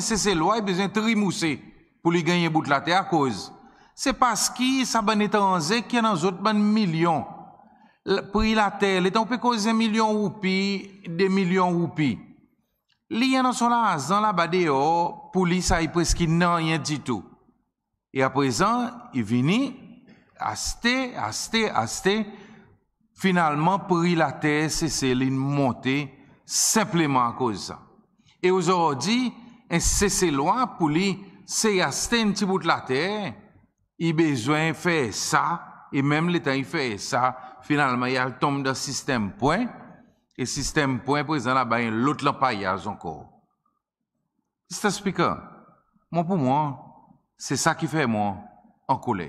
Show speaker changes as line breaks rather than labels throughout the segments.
Sese lwa e bezen tri mousse pou li genye bout la te a koz. Se paski sa ban etanze ki anan zot ban milyon. Pri la te, letan ou pe koz e milyon ou pi, de milyon ou pi. Li anan son la azan la ba de yo, pou li sa e preski nan yen di tou. E aprezan, e vini, aste, aste, aste, finalman pri la te sese li monte simplement a koz. E ou zoro di, en sese lwa pou li se yasten ti bout la te, i bejwen fè sa, e mèm lè tan fè sa, finalman yal tom dè sistem poen, e sistem poen pou zan la bayan lout lampayaz anko. Sista spika, mwen pou mwen, se sa ki fè mwen an koule.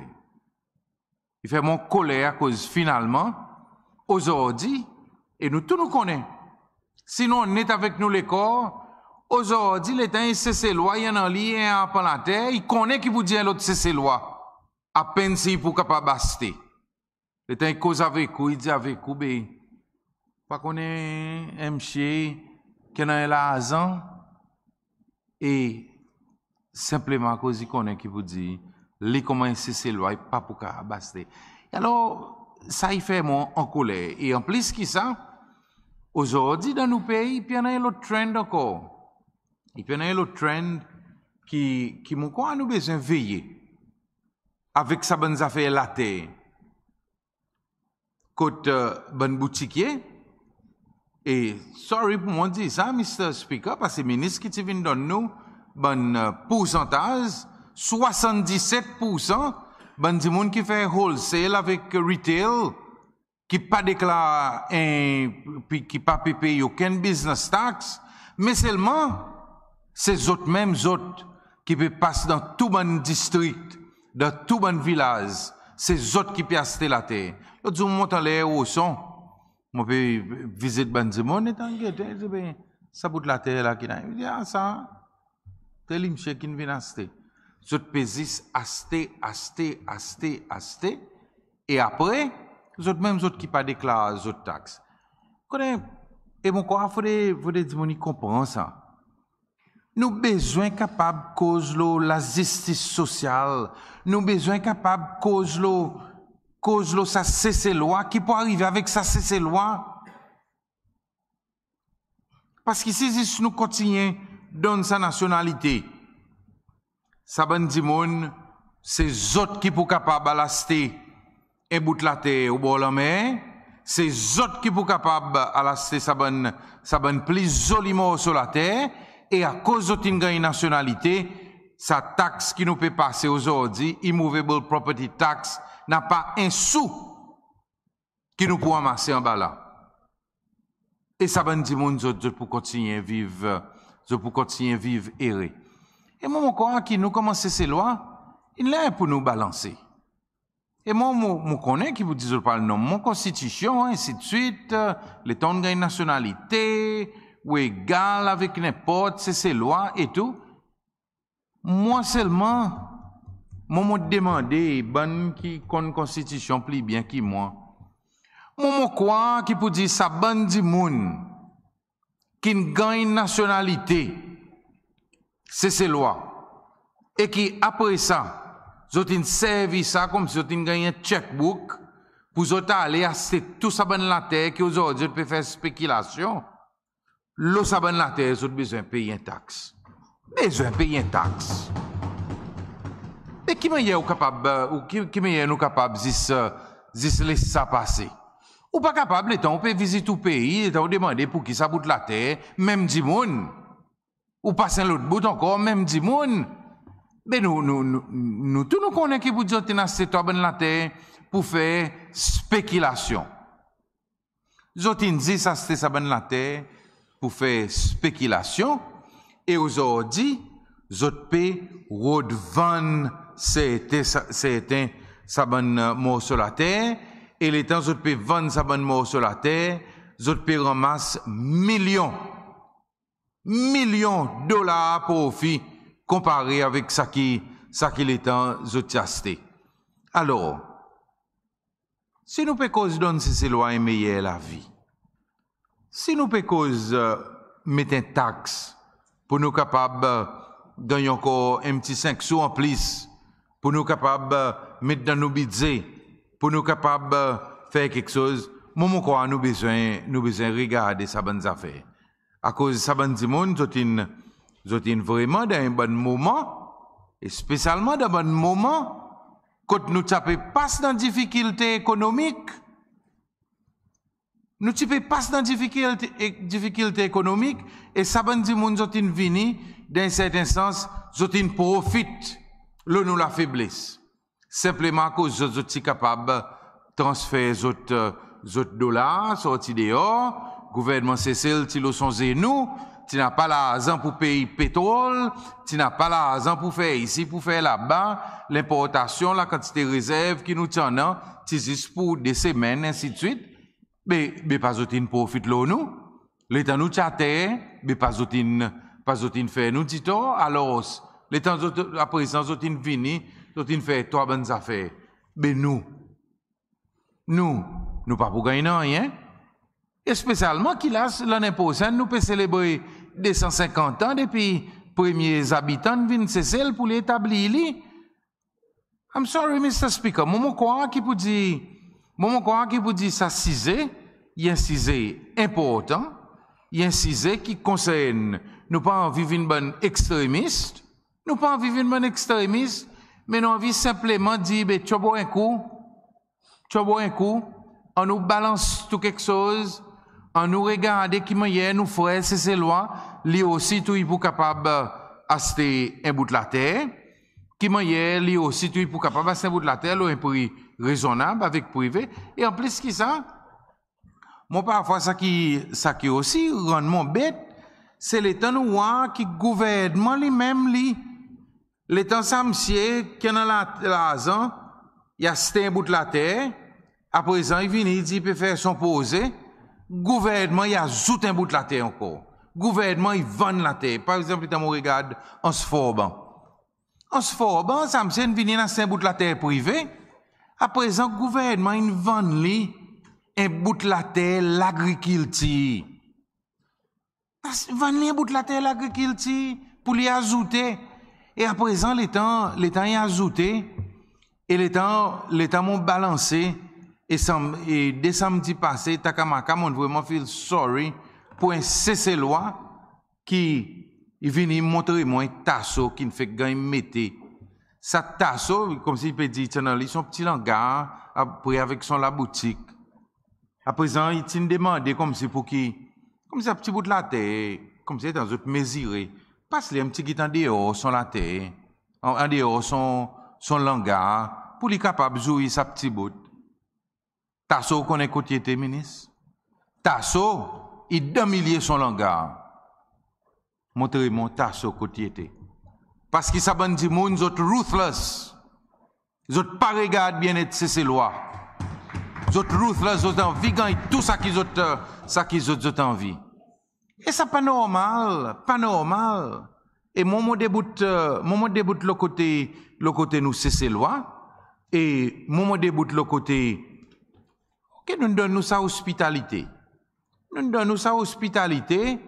Ki fè mwen koule a kouz finalman, ozor di, e nou tout nou konen. Sinon net avèk nou lè kor, Aujourd'hui, l'État est ses lois, il ben, y en a lien à la terre, il connaît qui vous dit l'autre c'est loi À peine si pour capable baster. L'État est cause avec vous, il dit avec vous, mais pas qu'on est un qui la l'argent, et simplement cause il connaît qui vous dit, les comment c'est loi lois, pas pour capable baster. Alors, ça y fait mon en colère. Et en plus qui ça, aujourd'hui dans nos pays, il y a un autre trend encore. Il y a un autre trend qui, qui m'a à nous besoin de veiller avec sa bonne affaire la terre. Côte euh, bonne boutiquier, et sorry pour moi dire ça, Mr. Speaker, parce que le ministre qui te vient donner nous, bon euh, pourcentage, 77%, bon du monde qui fait wholesale avec retail, qui pas déclare, qui pas payer aucun business tax, mais seulement ces autres, mêmes autres, qui peuvent passer dans tout mon district, dans tout mon village, ces autres qui peuvent acheter la terre. L'autre jour, monte l'air au son. Moi, je visite Banzimon, et dis ben, ça bout de la terre là qui n'a. ah, ça, c'est l'imché qui vient acheter. autres peuvent acheter, acheter, acheter, acheter. Et après, autres même autres qui pas les taxes. taxes. Et mon corps, il que les gens comprennent ça. Nous besoin capable cause la justice sociale. Nous besoin capable cause cause lo sa cesser loi. Qui peut arriver avec ça cesser loi? Parce que si nous continuons dans sa nationalité, Sa bonne dit c'est autres qui pour capable balaster un bout de la terre au bord la mer, c'est autres qui pour capable balaster sa bonne, sa bonne plus joliment sur la terre, et à cause de une nationalité, sa taxe qui nous peut passer aujourd'hui, immovable property tax, n'a pas un sou qui nous peut amasser en bas là. Et ça va nous dire pour continuer à vivre, pour continuer à vivre errer. Et moi, mon crois qui nous commence ces lois, il est pour nous balancer. Et moi, je connais qui vous disent pas le nom, mon constitution, et ainsi de suite, les temps de nationalité, Ou e gal avik nepot se se lwa etou. Mwen selman, mwen mwen demande ban ki kon konstitisyon pli byen ki mwen. Mwen mwen kwa ki pou di sa ban di moun. Ki ngan yon nasyonalite se se lwa. E ki apre sa, zotin servi sa kom si zotin ganyen chekbouk. Pou zot a ale a se tout sa ban la tey ki ozot zot pe fe spekilasyon. Lo sa ban la tè, zot bezwen peyi en taks. Bezwen peyi en taks. E kimenye nou kapab zis lese sa pase? Ou pa kapab lè tan ou pey vizit ou peyi, tan ou demande pou ki sa bout la tè, mem di moun. Ou pase lout bout ankon, mem di moun. Be nou, nou, nou, nou, nou tou nou konen ki bout jotin a se to ban la tè pou fe spekilasyon. Jotin zis a se te sa ban la tè, pou fè spekilasyon, e ouzor di, zotpe roadvan se eten saban uh, mò solater, e letan zotpe van saban mò solater, zotpe ramas milyon, milyon dola profi, kompare avèk sa ki letan zotjaste. Alo, se nou pe kozi don se se lwa emeyè la vi, si nous pouvons euh, mettre une taxe pour nous capables de euh, donner encore un petit 5 sous en plus, pour nous capables de euh, mettre dans nos budgets, pour nous capables de faire quelque chose, moi, je crois nous besoin nous besoin regarder sa bonne affaire À cause de ces bonnes affaires, nous sommes vraiment dans un bon moment, et spécialement dans un bon moment, quand nous tapons passe dans difficulté économique, nous tu pouvons pas dans difficulté, difficulté économique et ça ben dire que nous vini dans cette sens, nous profite le nous la faiblesse. Simplement cause nous sommes capables de transférer les dollars, sorti dehors, gouvernement Cécile, le sont nous, tu n'as pas l'argent pour payer pétrole, tu n'as pas l'argent pour faire ici, pour faire là-bas, l'importation, la quantité réserve qui nous tient, tu juste pour des semaines, ainsi de suite. Be, be pa zotin profite lò nou. Le tan nou chate, be pa zotin, pa zotin fè nou titò, alòs. Le tan apresan zotin vini, zotin fè toa bèns a fè. Be nou, nou, nou pa pou gay nan yè. Espesyalman ki las l'anè posen, nou pe selebrè 250 an depi premye zabitan vin sesèl pou li etabli li. I'm sorry Mr. Speaker, mou mou kwa ki pou di... Mon quoi qui vous dit ça cisé, y a un important, y a un qui concerne nous pas en vivre une bonne extrémiste, nous pas en vivre une bonne extrémiste, mais nous envie simplement dire, ben, tu as beau un coup, tu as un coup, on nous balance tout quelque chose, on nous regarde qui manière nous frères, c'est ses lois, lui aussi tout est capable d'acheter un bout de la terre, qui m'a lui aussi tu pour capable passer bout de la terre un prix raisonnable avec privé et en plus qui ça moi parfois ça qui ça qui aussi rendement bête c'est l'état noir qui gouvernement lui-même lui l'état samsier qui dans la il a un bout de la terre à présent il vient il dit peut faire son poser gouvernement il a zout un bout de la terre encore gouvernement il vend la terre par exemple dans mon regarde en se en se forban, fait venir dans un bout de la terre privée. À présent, le gouvernement il vend li un eh, bout de la terre l'agriculture. Vend li un bout la terre l'agriculture pour l'y ajouter. Et à présent, l'État l'état y ajouté et l'État temps, m'ont balancé. Et, décembre, et dès samedi passé, Takamaka m'a vraiment fait sorry pour un cessez-loi qui il vient montrer moi un tasso qui ne fait gagne mettez ça tasso comme s'il peut dire dans son petit langage après avec son la boutique à présent il te demande comme si pour qui comme si un petit bout de la terre comme si dans autre mesure. passe les un petit qui en dehors son la terre en, dehors son son langage, pour lui capable jouer sa petit bout tasso connaît côté ministre tasso il domine son langage mon tasse au côté parce que ça que nous sont ruthless ils ont pas regardé bien être ces lois ils ruthless ils ont envie et tout ça qu'ils ont ça euh, qu'ils envie et ça pas normal pas normal et moment débout euh, moment débout le côté le côté nous ces loi et moment débout le côté que nous donne nous sa hospitalité nous donne nous sa hospitalité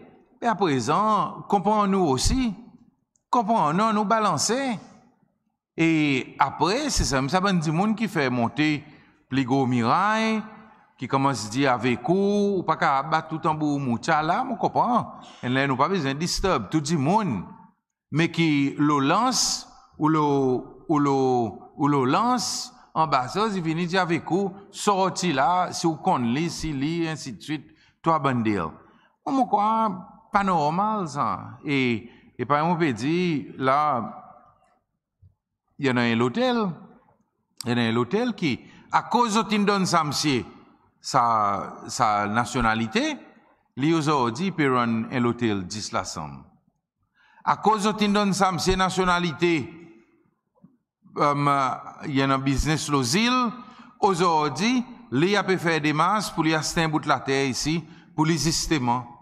mais à présent, comprenons-nous aussi, comprenons-nous nous balancer. Et après, c'est ça, ça ben du monde qui fait monter plus gros qui commence à dire avec vous, ou pas qu'à battre tout en bout moucha là, mon comprends. Et là, nous pas besoin de disturb tout le monde. Mais qui le lance, ou le, ou le, ou le lance, en bas, il vient dire avec vous, sorti là, si vous connaissez, si lit, ainsi de suite, toi, à On me quoi pas normal, ça. Et, et par exemple, on peut dire, là, il y en a un hôtel, il y en a un hôtel qui, à cause de donne sa, sa, sa nationalité, lui aujourd'hui peut run un hôtel 10 la somme. À cause de donne sa nationalité, euh, il y en a un business l'osil, aujourd'hui, lui a peut faire des masses pour lui acheter un bout de la terre ici, pour les justement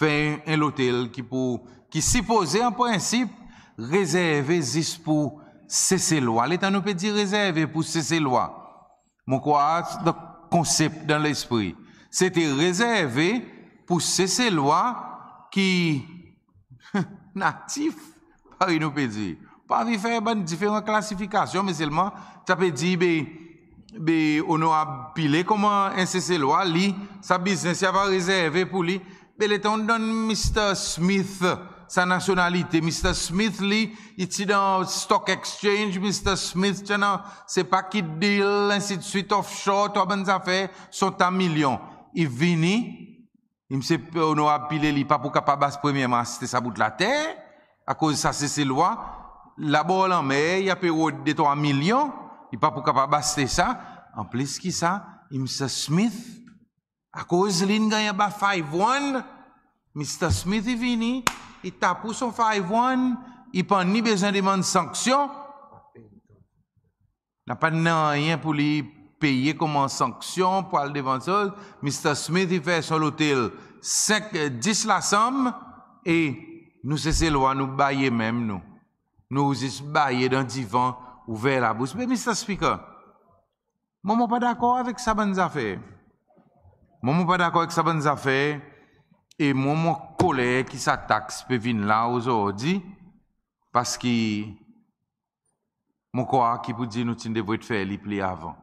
fait un hôtel qui pour qui supposait en principe réservé juste pour cesser loi. L'État nous peut dire réservé pour cesser loi. Mon quoi le concept dans l'esprit. C'était réservé pour cesser loi qui natif par nous peut dire. Pas faire différentes classifications, mais seulement ça peut dire ben, ben a pilé comment un cesser loi sa business va réserver pour lui mais on donne Mr. Smith sa nationalité. Mr. Smith, il est dans Stock Exchange. Mr. Smith, tu sais, c'est pas qui deal, ainsi de suite, offshore, trois bonnes affaires, sont à millions. Il vini, il me sait, il n'a pas pas pour capable de premièrement, c'était sa bout de la terre, à cause de ça, c'est ses lois. Là-bas, en mai il a payé des trois millions, il pas pour capable de ça. En plus, qui ça? Mr. Smith, A koz lin ganyan ba 5-1, Mr. Smith yi vini, yi tapou son 5-1, yi pan ni bezen deman sanksyon, nan pa nan yin pou li peye koman sanksyon, Mr. Smith yi fè son lotel 10 la sam, e nou se se lwa, nou baye menm nou. Nou ouzis baye dan divan, ouve la bous. Mr. Speaker, moun moun pa dako avèk sa ban zafèy, Moi, je suis pas d'accord avec ça, bonne affaire. Et moi, mon collègue qui s'attaque, peut venir là aujourd'hui, parce que mon quoi qui peut dire nous devons faire les plus avant.